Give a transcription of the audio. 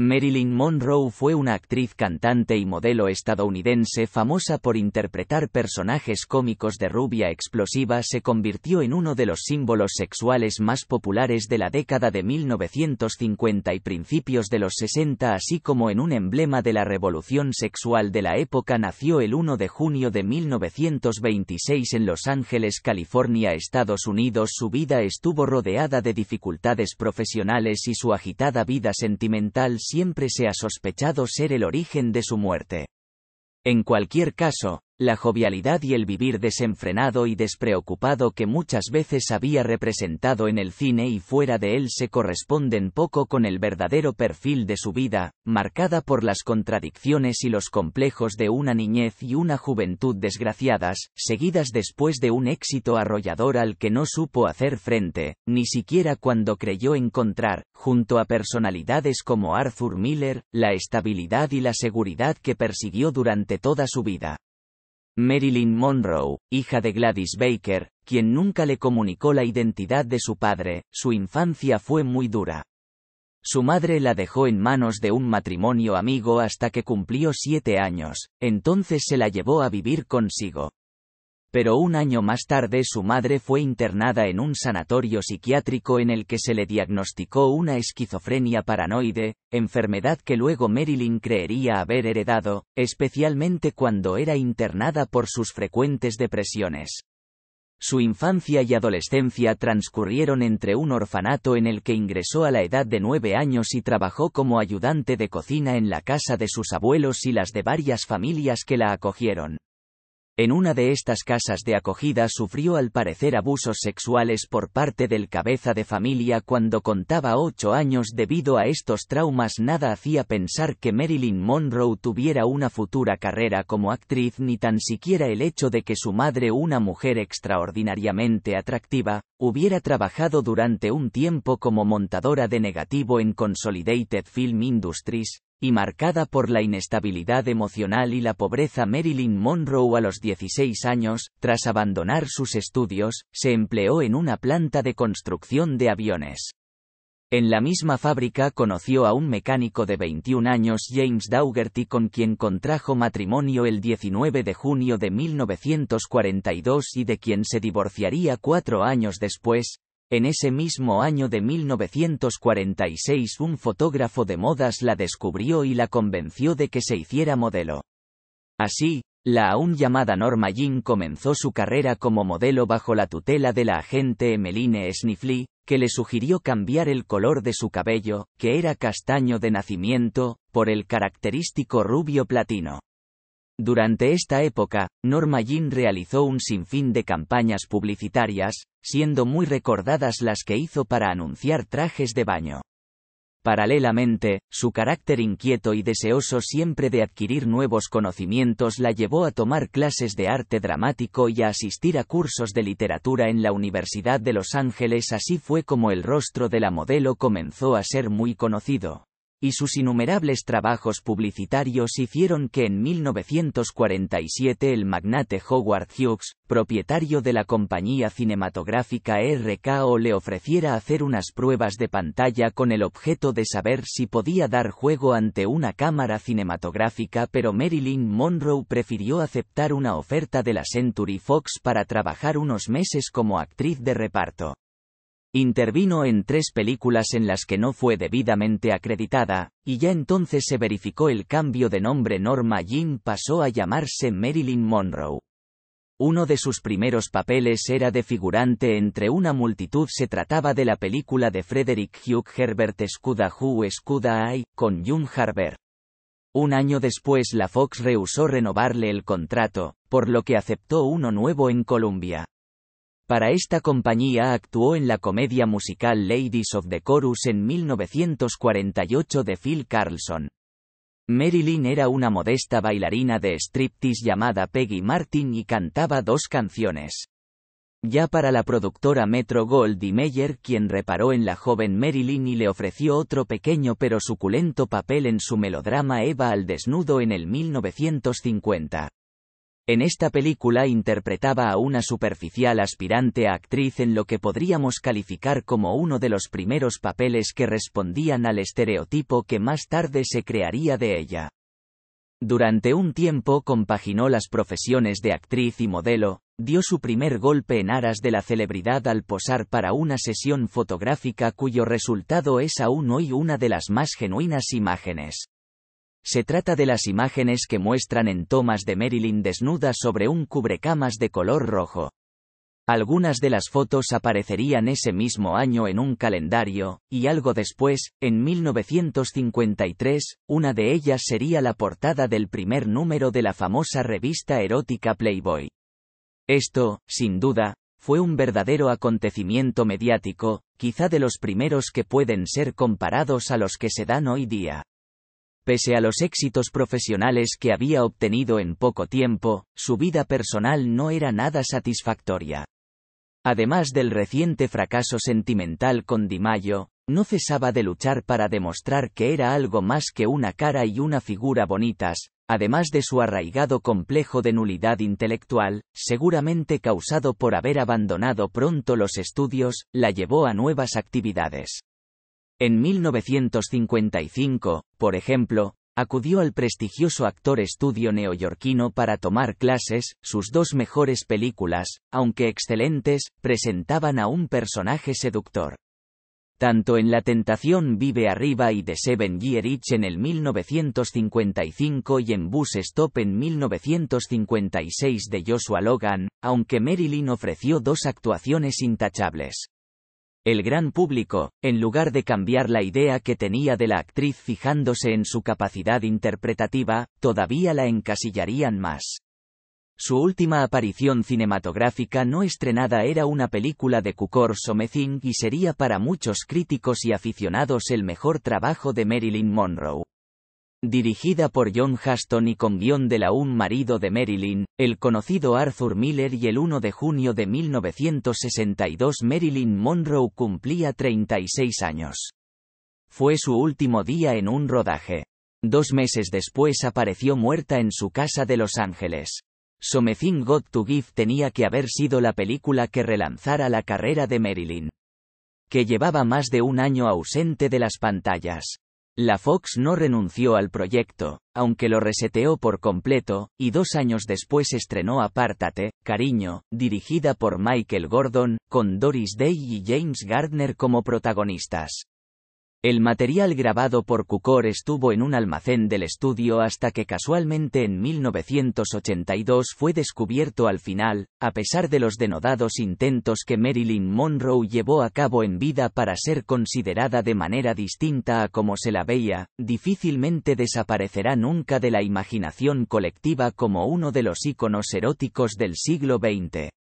Marilyn Monroe fue una actriz cantante y modelo estadounidense famosa por interpretar personajes cómicos de rubia explosiva se convirtió en uno de los símbolos sexuales más populares de la década de 1950 y principios de los 60 así como en un emblema de la revolución sexual de la época nació el 1 de junio de 1926 en Los Ángeles, California, Estados Unidos su vida estuvo rodeada de dificultades profesionales y su agitada vida sentimental siempre se ha sospechado ser el origen de su muerte. En cualquier caso, la jovialidad y el vivir desenfrenado y despreocupado que muchas veces había representado en el cine y fuera de él se corresponden poco con el verdadero perfil de su vida, marcada por las contradicciones y los complejos de una niñez y una juventud desgraciadas, seguidas después de un éxito arrollador al que no supo hacer frente, ni siquiera cuando creyó encontrar, junto a personalidades como Arthur Miller, la estabilidad y la seguridad que persiguió durante toda su vida. Marilyn Monroe, hija de Gladys Baker, quien nunca le comunicó la identidad de su padre, su infancia fue muy dura. Su madre la dejó en manos de un matrimonio amigo hasta que cumplió siete años, entonces se la llevó a vivir consigo pero un año más tarde su madre fue internada en un sanatorio psiquiátrico en el que se le diagnosticó una esquizofrenia paranoide, enfermedad que luego Marilyn creería haber heredado, especialmente cuando era internada por sus frecuentes depresiones. Su infancia y adolescencia transcurrieron entre un orfanato en el que ingresó a la edad de nueve años y trabajó como ayudante de cocina en la casa de sus abuelos y las de varias familias que la acogieron. En una de estas casas de acogida sufrió al parecer abusos sexuales por parte del cabeza de familia cuando contaba ocho años debido a estos traumas nada hacía pensar que Marilyn Monroe tuviera una futura carrera como actriz ni tan siquiera el hecho de que su madre una mujer extraordinariamente atractiva, hubiera trabajado durante un tiempo como montadora de negativo en Consolidated Film Industries, y marcada por la inestabilidad emocional y la pobreza Marilyn Monroe a los 16 años, tras abandonar sus estudios, se empleó en una planta de construcción de aviones. En la misma fábrica conoció a un mecánico de 21 años James Daugherty con quien contrajo matrimonio el 19 de junio de 1942 y de quien se divorciaría cuatro años después, en ese mismo año de 1946 un fotógrafo de modas la descubrió y la convenció de que se hiciera modelo. Así, la aún llamada Norma Jean comenzó su carrera como modelo bajo la tutela de la agente Emeline Sniffly, que le sugirió cambiar el color de su cabello, que era castaño de nacimiento, por el característico rubio platino. Durante esta época, Norma Jean realizó un sinfín de campañas publicitarias, siendo muy recordadas las que hizo para anunciar trajes de baño. Paralelamente, su carácter inquieto y deseoso siempre de adquirir nuevos conocimientos la llevó a tomar clases de arte dramático y a asistir a cursos de literatura en la Universidad de Los Ángeles. Así fue como el rostro de la modelo comenzó a ser muy conocido y sus innumerables trabajos publicitarios hicieron que en 1947 el magnate Howard Hughes, propietario de la compañía cinematográfica RKO le ofreciera hacer unas pruebas de pantalla con el objeto de saber si podía dar juego ante una cámara cinematográfica pero Marilyn Monroe prefirió aceptar una oferta de la Century Fox para trabajar unos meses como actriz de reparto. Intervino en tres películas en las que no fue debidamente acreditada, y ya entonces se verificó el cambio de nombre Norma Jean pasó a llamarse Marilyn Monroe. Uno de sus primeros papeles era de figurante entre una multitud. Se trataba de la película de Frederick Hugh Herbert Escuda Who Scuda I, con June herbert Un año después la Fox rehusó renovarle el contrato, por lo que aceptó uno nuevo en Colombia. Para esta compañía actuó en la comedia musical Ladies of the Chorus en 1948 de Phil Carlson. Marilyn era una modesta bailarina de striptease llamada Peggy Martin y cantaba dos canciones. Ya para la productora Metro Goldie Mayer quien reparó en la joven Marilyn y le ofreció otro pequeño pero suculento papel en su melodrama Eva al desnudo en el 1950. En esta película interpretaba a una superficial aspirante a actriz en lo que podríamos calificar como uno de los primeros papeles que respondían al estereotipo que más tarde se crearía de ella. Durante un tiempo compaginó las profesiones de actriz y modelo, dio su primer golpe en aras de la celebridad al posar para una sesión fotográfica cuyo resultado es aún hoy una de las más genuinas imágenes. Se trata de las imágenes que muestran en tomas de Marilyn desnuda sobre un cubrecamas de color rojo. Algunas de las fotos aparecerían ese mismo año en un calendario, y algo después, en 1953, una de ellas sería la portada del primer número de la famosa revista erótica Playboy. Esto, sin duda, fue un verdadero acontecimiento mediático, quizá de los primeros que pueden ser comparados a los que se dan hoy día. Pese a los éxitos profesionales que había obtenido en poco tiempo, su vida personal no era nada satisfactoria. Además del reciente fracaso sentimental con mayo no cesaba de luchar para demostrar que era algo más que una cara y una figura bonitas, además de su arraigado complejo de nulidad intelectual, seguramente causado por haber abandonado pronto los estudios, la llevó a nuevas actividades. En 1955, por ejemplo, acudió al prestigioso actor estudio neoyorquino para tomar clases, sus dos mejores películas, aunque excelentes, presentaban a un personaje seductor. Tanto en La Tentación Vive Arriba y The Seven Year Itch en el 1955 y en Bus Stop en 1956 de Joshua Logan, aunque Marilyn ofreció dos actuaciones intachables el gran público, en lugar de cambiar la idea que tenía de la actriz fijándose en su capacidad interpretativa, todavía la encasillarían más. Su última aparición cinematográfica no estrenada era una película de Cukor Something y sería para muchos críticos y aficionados el mejor trabajo de Marilyn Monroe. Dirigida por John Huston y con guión la Un marido de Marilyn, el conocido Arthur Miller y el 1 de junio de 1962 Marilyn Monroe cumplía 36 años. Fue su último día en un rodaje. Dos meses después apareció muerta en su casa de Los Ángeles. Something God to Give tenía que haber sido la película que relanzara la carrera de Marilyn. Que llevaba más de un año ausente de las pantallas. La Fox no renunció al proyecto, aunque lo reseteó por completo, y dos años después estrenó Apártate, Cariño, dirigida por Michael Gordon, con Doris Day y James Gardner como protagonistas. El material grabado por cucor estuvo en un almacén del estudio hasta que casualmente en 1982 fue descubierto al final, a pesar de los denodados intentos que Marilyn Monroe llevó a cabo en vida para ser considerada de manera distinta a como se la veía, difícilmente desaparecerá nunca de la imaginación colectiva como uno de los íconos eróticos del siglo XX.